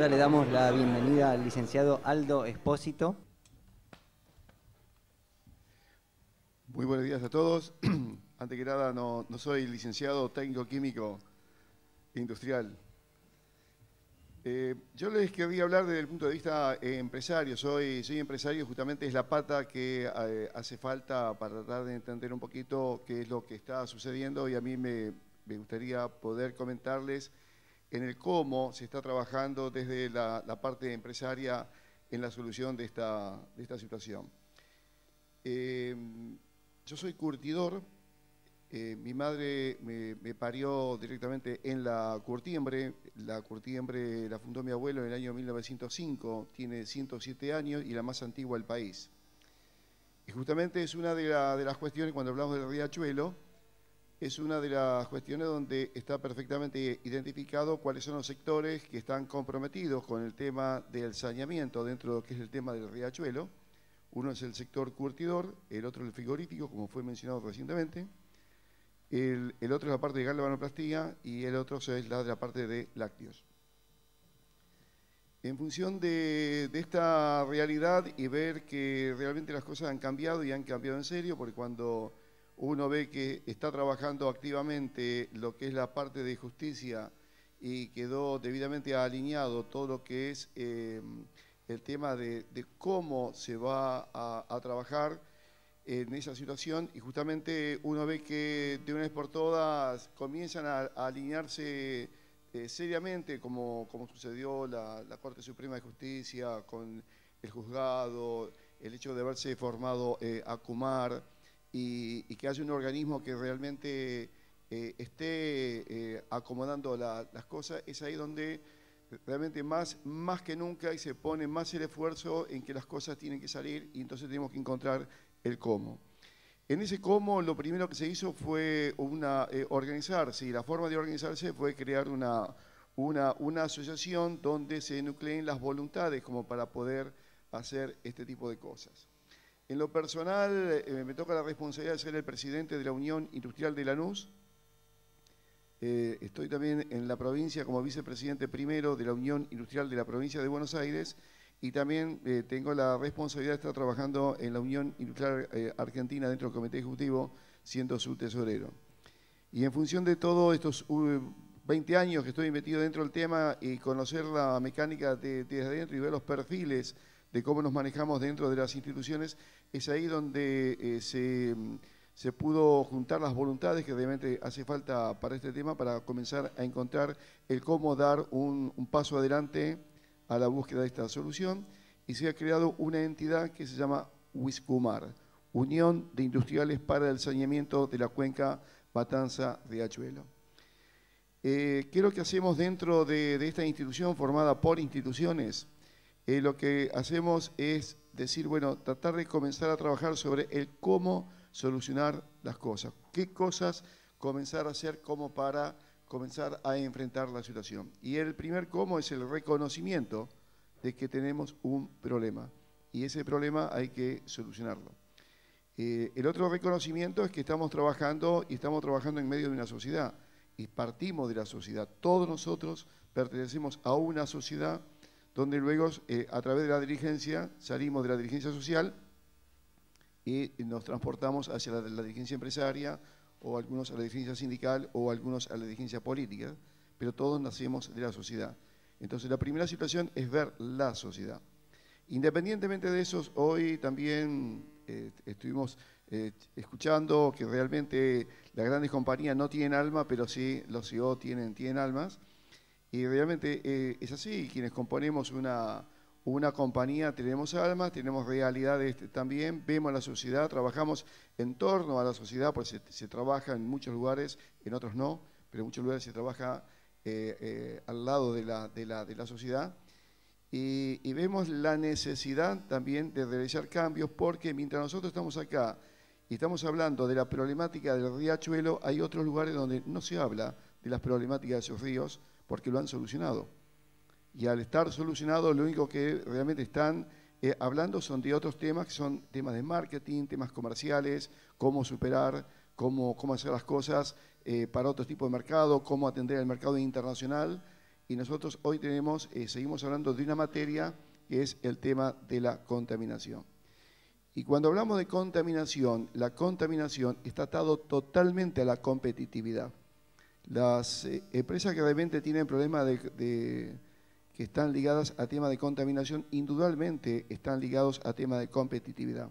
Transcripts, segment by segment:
ahora le damos la bienvenida al licenciado Aldo Espósito. Muy buenos días a todos. Antes que nada, no, soy licenciado técnico químico industrial. Eh, yo les quería hablar desde el punto de vista eh, empresario. Soy, soy empresario, justamente es la pata que eh, hace falta para tratar de entender un poquito qué es lo que está sucediendo y a mí me, me gustaría poder comentarles en el cómo se está trabajando desde la, parte empresaria en la solución de esta, de situación. Em, yo soy curtidor, eh, mi madre me, parió directamente en la curtiembre, la curtiembre la fundó mi abuelo en el año 1905, tiene 107 años y la más antigua del país. Y justamente es una de, de las cuestiones cuando hablamos del riachuelo, es una de las cuestiones donde está perfectamente identificado cuáles son los sectores que están comprometidos con el tema del saneamiento dentro de lo que es el tema del riachuelo. Uno es el sector curtidor, el otro el frigorífico, como fue mencionado recientemente. El, el otro es la parte de galvanoplastía y el otro es la de la parte de lácteos. En función de, de, esta realidad y ver que realmente las cosas han cambiado y han cambiado en serio, porque cuando uno ve que está trabajando activamente lo que es la parte de justicia y quedó debidamente alineado todo lo que es eh, el tema de, cómo se va a, trabajar en esa situación y justamente uno ve que de una vez por todas comienzan a, alinearse eh, seriamente como, sucedió la, Corte Suprema de Justicia con el juzgado, el hecho de haberse formado eh, ACUMAR, y, que haya un organismo que realmente eh, esté eh, acomodando las cosas, es ahí donde realmente más, que nunca y se pone más el esfuerzo en que las cosas tienen que salir y entonces tenemos que encontrar el cómo. En ese cómo lo primero que se hizo fue una, eh, organizarse y la forma de organizarse fue crear una, una, asociación donde se nucleen las voluntades como para poder hacer este tipo de cosas. En lo personal, eh, me toca la responsabilidad de ser el presidente de la Unión Industrial de Lanús. Eh, estoy también en la provincia como vicepresidente primero de la Unión Industrial de la provincia de Buenos Aires y también eh, tengo la responsabilidad de estar trabajando en la Unión Industrial eh, Argentina dentro del Comité Ejecutivo, siendo su tesorero. Y en función de todos estos 20 uh, años que estoy metido dentro del tema y conocer la mecánica de, desde adentro y ver los perfiles de cómo nos manejamos dentro de las instituciones, es ahí donde eh, se, pudo juntar las voluntades que realmente hace falta para este tema, para comenzar a encontrar el cómo dar un, paso adelante a la búsqueda de esta solución, y se ha creado una entidad que se llama WISCUMAR, Unión de Industriales para el Saneamiento de la Cuenca Matanza de Achuelo. Eh, ¿Qué es lo que hacemos dentro de esta institución formada por instituciones? Eh, lo que hacemos es decir, bueno, tratar de comenzar a trabajar sobre el cómo solucionar las cosas, qué cosas comenzar a hacer como para comenzar a enfrentar la situación. Y el primer cómo es el reconocimiento de que tenemos un problema y ese problema hay que solucionarlo. Eh, el otro reconocimiento es que estamos trabajando y estamos trabajando en medio de una sociedad y partimos de la sociedad. Todos nosotros pertenecemos a una sociedad donde luego eh, a través de la dirigencia salimos de la dirigencia social y nos transportamos hacia la, dirigencia empresaria o algunos a la dirigencia sindical o algunos a la dirigencia política, pero todos nacemos de la sociedad. Entonces la primera situación es ver la sociedad. Independientemente de eso, hoy también eh, estuvimos eh, escuchando que realmente las grandes compañías no tienen alma, pero sí los CEO tienen, tienen almas. Y realmente eh, es así, quienes componemos una, compañía tenemos almas, tenemos realidades este, también, vemos la sociedad, trabajamos en torno a la sociedad, porque se, trabaja en muchos lugares, en otros no, pero en muchos lugares se trabaja eh, eh, al lado de la, sociedad. Y, vemos la necesidad también de realizar cambios, porque mientras nosotros estamos acá y estamos hablando de la problemática del riachuelo, hay otros lugares donde no se habla de las problemáticas de sus ríos, porque lo han solucionado. Y al estar solucionado, lo único que realmente están eh, hablando son de otros temas, que son temas de marketing, temas comerciales, cómo superar, cómo, cómo hacer las cosas eh, para otro tipo de mercado, cómo atender el mercado internacional. Y nosotros hoy tenemos, eh, seguimos hablando de una materia que es el tema de la contaminación. Y cuando hablamos de contaminación, la contaminación está atado totalmente a la competitividad. Las eh, empresas que realmente tienen problemas que están ligadas a temas de contaminación, indudablemente están ligados a temas de competitividad.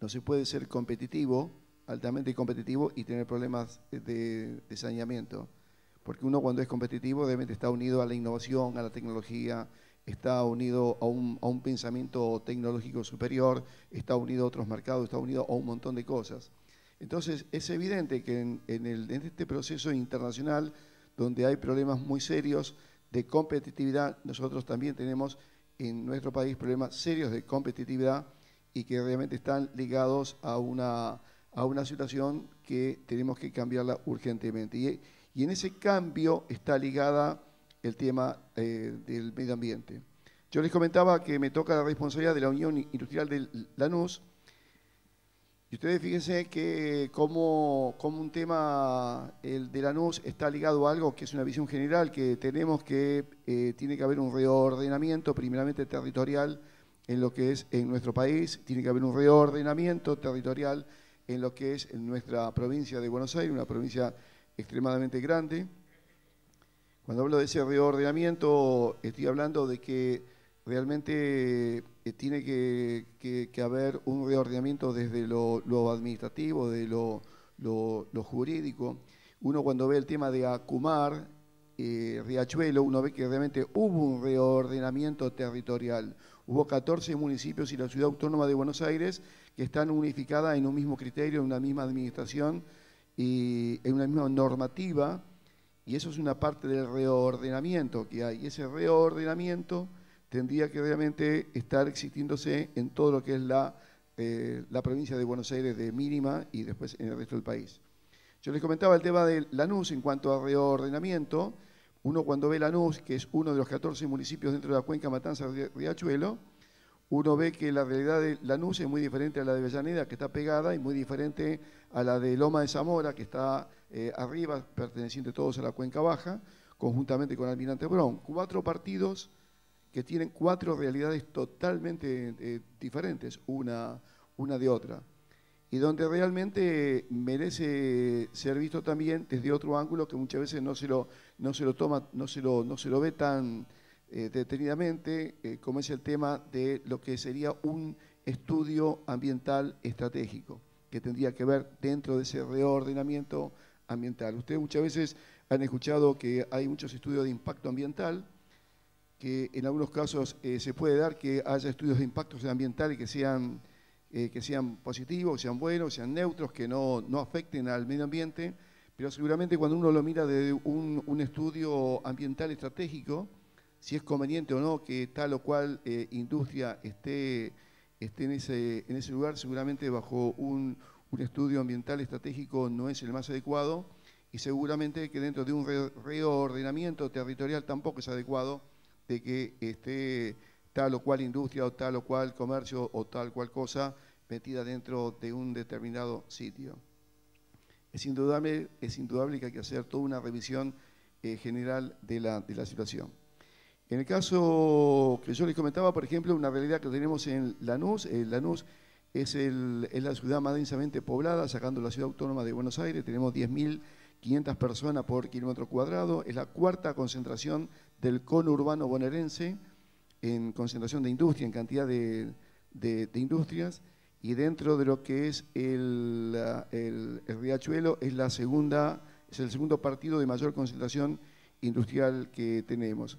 No se puede ser competitivo, altamente competitivo, y tener problemas de, saneamiento. Porque uno cuando es competitivo debe está unido a la innovación, a la tecnología, está unido a un, pensamiento tecnológico superior, está unido a otros mercados, está unido a un montón de cosas. Entonces, es evidente que en, este proceso internacional, donde hay problemas muy serios de competitividad, nosotros también tenemos en nuestro país problemas serios de competitividad y que realmente están ligados a una, a una situación que tenemos que cambiarla urgentemente. Y, en ese cambio está ligada el tema eh, del medio ambiente. Yo les comentaba que me toca la responsabilidad de la Unión Industrial de Lanús, y ustedes fíjense que como, un tema el de NUS está ligado a algo que es una visión general que tenemos que eh, tiene que haber un reordenamiento primeramente territorial en lo que es en nuestro país, tiene que haber un reordenamiento territorial en lo que es en nuestra provincia de Buenos Aires, una provincia extremadamente grande. Cuando hablo de ese reordenamiento estoy hablando de que realmente tiene que, haber un reordenamiento desde lo, administrativo, de lo, jurídico. Uno cuando ve el tema de Acumar, eh, Riachuelo, uno ve que realmente hubo un reordenamiento territorial. Hubo 14 municipios y la ciudad autónoma de Buenos Aires que están unificadas en un mismo criterio, en una misma administración y en una misma normativa. Y eso es una parte del reordenamiento que hay. ese reordenamiento tendría que realmente estar existiéndose en todo lo que es la, eh, la provincia de Buenos Aires de mínima y después en el resto del país. Yo les comentaba el tema de Lanús en cuanto a reordenamiento. Uno cuando ve Lanús, que es uno de los 14 municipios dentro de la cuenca Matanza Riachuelo, uno ve que la realidad de Lanús es muy diferente a la de Bellaneda, que está pegada, y muy diferente a la de Loma de Zamora, que está eh, arriba, perteneciente todos a la cuenca baja, conjuntamente con Almirante Brown. Cuatro partidos que tienen cuatro realidades totalmente eh, diferentes, una, una de otra, y donde realmente merece ser visto también desde otro ángulo que muchas veces no se lo, no se lo toma, no se lo, no se lo ve tan eh, detenidamente, eh, como es el tema de lo que sería un estudio ambiental estratégico, que tendría que ver dentro de ese reordenamiento ambiental. Ustedes muchas veces han escuchado que hay muchos estudios de impacto ambiental, que en algunos casos eh, se puede dar que haya estudios de impactos ambientales que sean, eh, que sean positivos, sean buenos, sean neutros, que no, afecten al medio ambiente, pero seguramente cuando uno lo mira desde un, un estudio ambiental estratégico, si es conveniente o no que tal o cual eh, industria esté, esté en, ese, en ese lugar, seguramente bajo un estudio ambiental estratégico no es el más adecuado y seguramente que dentro de un reordenamiento territorial tampoco es adecuado de que esté tal o cual industria o tal o cual comercio o tal cual cosa metida dentro de un determinado sitio. Es indudable, es indudable que hay que hacer toda una revisión eh, general de la, situación. En el caso que yo les comentaba, por ejemplo, una realidad que tenemos en Lanús, eh, Lanús es, es, la ciudad más densamente poblada, sacando la ciudad autónoma de Buenos Aires, tenemos 10.500 personas por kilómetro cuadrado, es la cuarta concentración del cono urbano bonaerense en concentración de industria, en cantidad de, industrias, y dentro de lo que es el, Riachuelo es, la segunda, es el segundo partido de mayor concentración industrial que tenemos.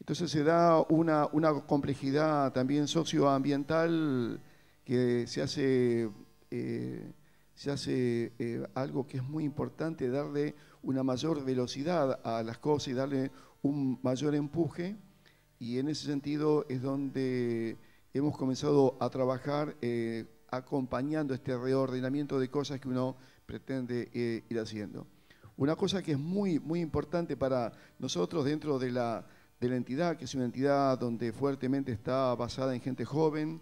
Entonces se da una, complejidad también socioambiental que se hace, eh, se hace eh, algo que es muy importante, darle una mayor velocidad a las cosas y darle un mayor empuje y en ese sentido es donde hemos comenzado a trabajar eh, acompañando este reordenamiento de cosas que uno pretende eh, ir haciendo. Una cosa que es muy, muy importante para nosotros dentro de la, entidad, que es una entidad donde fuertemente está basada en gente joven,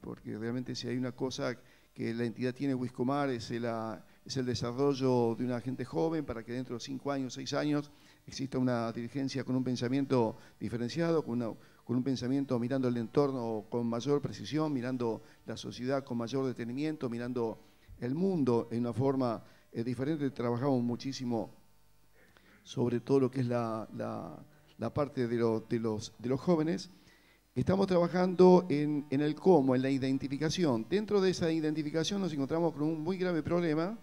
porque realmente si hay una cosa que la entidad tiene Wiscomar es es el desarrollo de una gente joven para que dentro de cinco años, seis años, Existe una dirigencia con un pensamiento diferenciado, con, un pensamiento mirando el entorno con mayor precisión, mirando la sociedad con mayor detenimiento, mirando el mundo en una forma eh, diferente. Trabajamos muchísimo sobre todo lo que es la, parte de, los, jóvenes. Estamos trabajando en, en, el cómo, en la identificación. Dentro de esa identificación nos encontramos con un muy grave problema,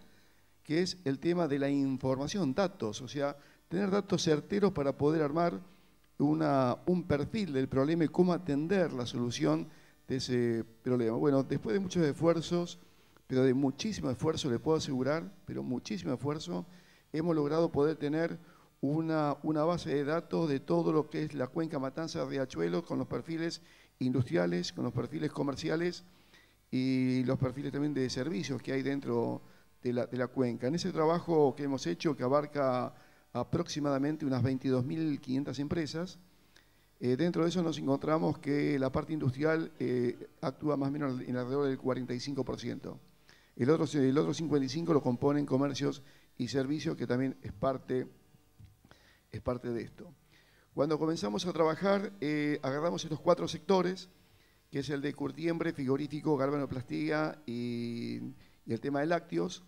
que es el tema de la información, datos. O sea, tener datos certeros para poder armar un perfil del problema y cómo atender la solución de ese problema. Bueno, después de muchos esfuerzos, pero de muchísimo esfuerzo, le puedo asegurar, pero muchísimo esfuerzo, hemos logrado poder tener una, base de datos de todo lo que es la cuenca Matanza Riachuelo con los perfiles industriales, con los perfiles comerciales y los perfiles también de servicios que hay dentro de la cuenca. En ese trabajo que hemos hecho, que abarca aproximadamente unas 22.500 empresas. Eh, dentro de eso nos encontramos que la parte industrial eh, actúa más o menos en alrededor del 45%. El otro, el otro 55% lo componen comercios y servicios, que también es parte, es parte de esto. Cuando comenzamos a trabajar, eh, agarramos estos cuatro sectores, que es el de curtiembre, frigorífico, galvanoplastía y, y el tema de lácteos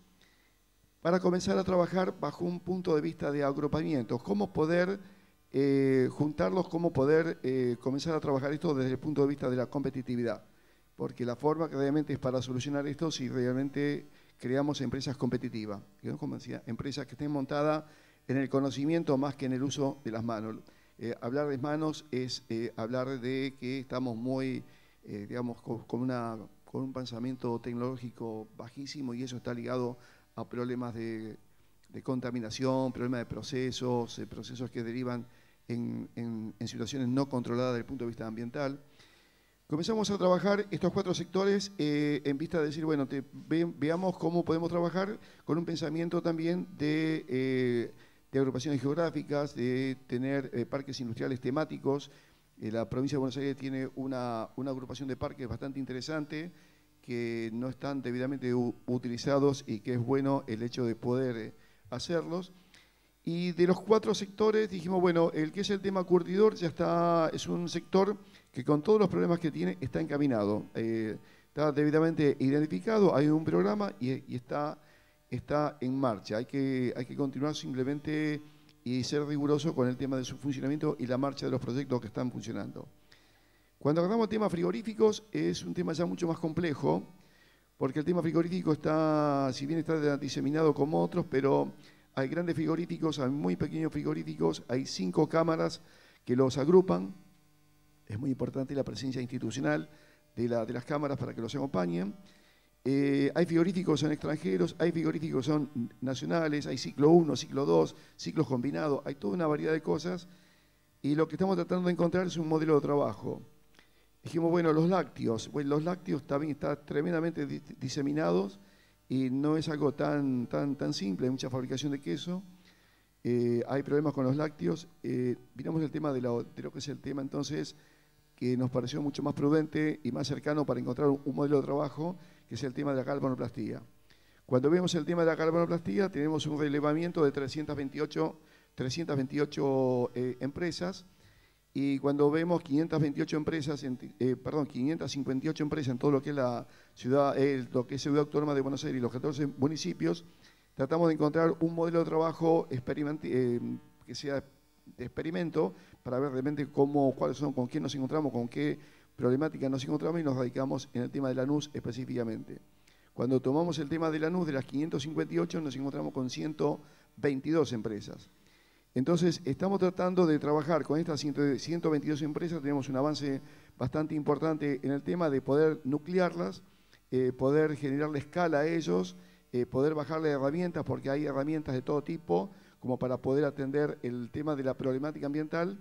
para comenzar a trabajar bajo un punto de vista de agrupamiento, cómo poder eh, juntarlos, cómo poder eh, comenzar a trabajar esto desde el punto de vista de la competitividad, porque la forma que realmente es para solucionar esto si realmente creamos empresas competitivas, como decía, empresas que estén montadas en el conocimiento más que en el uso de las manos. Eh, hablar de manos es hablar de que estamos muy, digamos, con, un pensamiento tecnológico bajísimo y eso está ligado a problemas de, contaminación, problemas de procesos, eh, procesos que derivan en, situaciones no controladas desde el punto de vista ambiental. Comenzamos a trabajar estos cuatro sectores eh, en vista de decir, bueno, veamos cómo podemos trabajar con un pensamiento también de, eh, agrupaciones geográficas, de tener parques industriales temáticos. la provincia de Buenos Aires tiene una, una agrupación de parques bastante interesante que no están debidamente utilizados y que es bueno el hecho de poder eh, hacerlos. Y de los cuatro sectores dijimos, bueno, el que es el tema curtidor ya está, es un sector que con todos los problemas que tiene está encaminado, eh, está debidamente identificado, hay un programa y, está, está en marcha. Hay que, hay que continuar simplemente y ser riguroso con el tema de su funcionamiento y la marcha de los proyectos que están funcionando. Cuando hablamos de temas frigoríficos es un tema ya mucho más complejo, porque el tema frigorífico está, si bien está diseminado como otros, pero hay grandes frigoríficos, hay muy pequeños frigoríficos, hay cinco cámaras que los agrupan. Es muy importante la presencia institucional de, las cámaras para que los acompañen. Eh, hay frigoríficos que son extranjeros, hay frigoríficos son nacionales, hay ciclo 1, ciclo 2, ciclos combinados, hay toda una variedad de cosas. Y lo que estamos tratando de encontrar es un modelo de trabajo dijimos, bueno, los lácteos, bueno, los lácteos también están tremendamente diseminados y no es algo tan, tan, tan simple, hay mucha fabricación de queso, eh, hay problemas con los lácteos. Eh, miramos el tema de, la, lo que es el tema entonces, que nos pareció mucho más prudente y más cercano para encontrar un modelo de trabajo, que es el tema de la carbonoplastía. Cuando vemos el tema de la carbonoplastía, tenemos un relevamiento de 328, 328 eh, empresas, y cuando vemos 528 empresas, eh, perdón, 558 empresas en todo lo que es la ciudad, eh, lo que es Ciudad Autónoma de Buenos Aires y los 14 municipios, tratamos de encontrar un modelo de trabajo eh, que sea de experimento para ver realmente cómo, cuáles son, con quién nos encontramos, con qué problemática nos encontramos y nos radicamos en el tema de la NUS específicamente. Cuando tomamos el tema de la NUS, de las 558 nos encontramos con 122 empresas. Entonces, estamos tratando de trabajar con estas 122 empresas, tenemos un avance bastante importante en el tema de poder nuclearlas, eh, poder generarle escala a ellos, eh, poder bajarle herramientas, porque hay herramientas de todo tipo, como para poder atender el tema de la problemática ambiental.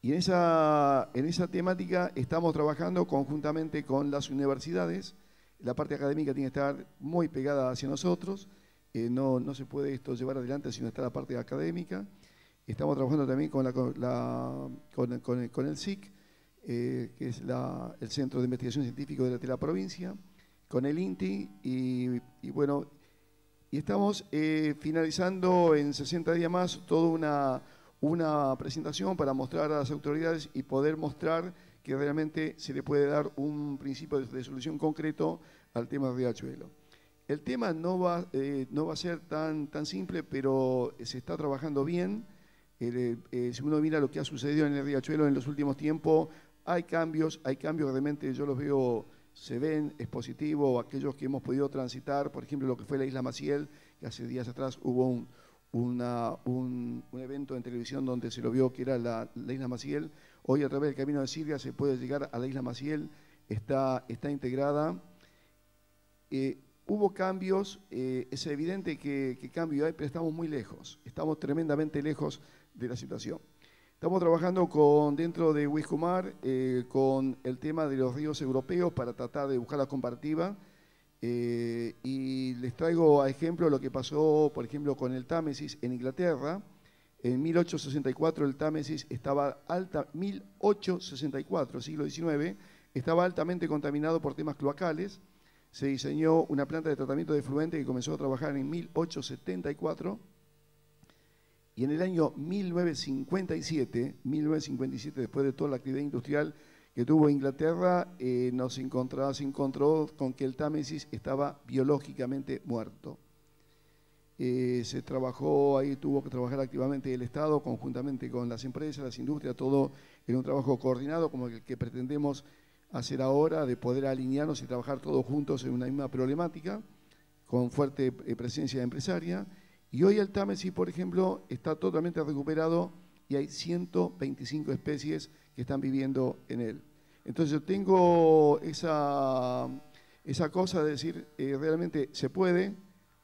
Y en esa temática estamos trabajando conjuntamente con las universidades, la parte académica tiene que estar muy pegada hacia nosotros, eh, no, se puede esto llevar adelante si no está la parte académica. Estamos trabajando también con, la, con, el SIC, eh, que es el Centro de Investigación científico de la, provincia, con el INTI, y, bueno, y estamos eh, finalizando en 60 días más toda una, una presentación para mostrar a las autoridades y poder mostrar que realmente se le puede dar un principio de, solución concreto al tema de Riachuelo. El tema no va, eh, no va a ser tan, tan simple, pero se está trabajando bien. Eh, eh, si uno mira lo que ha sucedido en el Riachuelo en los últimos tiempos, hay cambios, hay cambios realmente, yo los veo, se ven, es positivo. Aquellos que hemos podido transitar, por ejemplo, lo que fue la isla Maciel, que hace días atrás hubo un, un, evento en televisión donde se lo vio que era la, isla Maciel. Hoy a través del Camino de Silvia se puede llegar a la isla Maciel, está, está integrada. Hubo cambios, eh, es evidente que, que, cambio hay, pero estamos muy lejos, estamos tremendamente lejos de la situación. Estamos trabajando con, dentro de Wiscomar eh, con el tema de los ríos europeos para tratar de buscar la comparativa. Eh, y les traigo a ejemplo lo que pasó, por ejemplo, con el Támesis en Inglaterra. En 1864 el Támesis estaba alta, 1864, siglo XIX, estaba altamente contaminado por temas cloacales se diseñó una planta de tratamiento de fluentes que comenzó a trabajar en 1874 y en el año 1957, 1957 después de toda la actividad industrial que tuvo Inglaterra, eh, nos encontró, se encontró con que el Támesis estaba biológicamente muerto. Eh, se trabajó, ahí tuvo que trabajar activamente el Estado, conjuntamente con las empresas, las industrias, todo en un trabajo coordinado como el que pretendemos hacer ahora de poder alinearnos y trabajar todos juntos en una misma problemática, con fuerte eh, presencia empresaria. Y hoy el Támesis, por ejemplo, está totalmente recuperado y hay 125 especies que están viviendo en él. Entonces yo tengo esa, esa cosa de decir, eh, realmente se puede,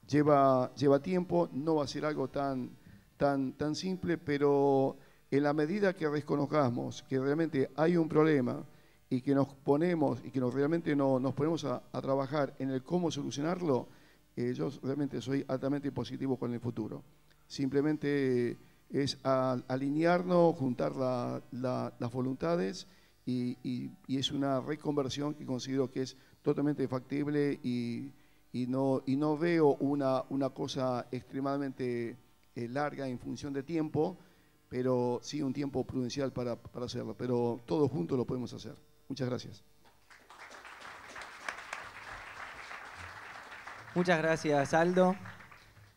lleva, lleva tiempo, no va a ser algo tan, tan, tan simple, pero en la medida que reconozcamos que realmente hay un problema, y que nos ponemos y que realmente no, nos ponemos a, trabajar en el cómo solucionarlo, eh, yo realmente soy altamente positivo con el futuro. Simplemente eh, es alinearnos, juntar las voluntades y, es una reconversión que considero que es totalmente factible y, no, y no veo una, cosa extremadamente eh, larga en función de tiempo, pero sí un tiempo prudencial para, para hacerlo. Pero todo juntos lo podemos hacer. Muchas gracias. Muchas gracias, Aldo.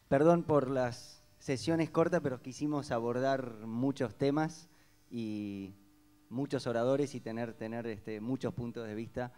Perdón por las sesiones cortas, pero quisimos abordar muchos temas y muchos oradores y tener, tener este, muchos puntos de vista.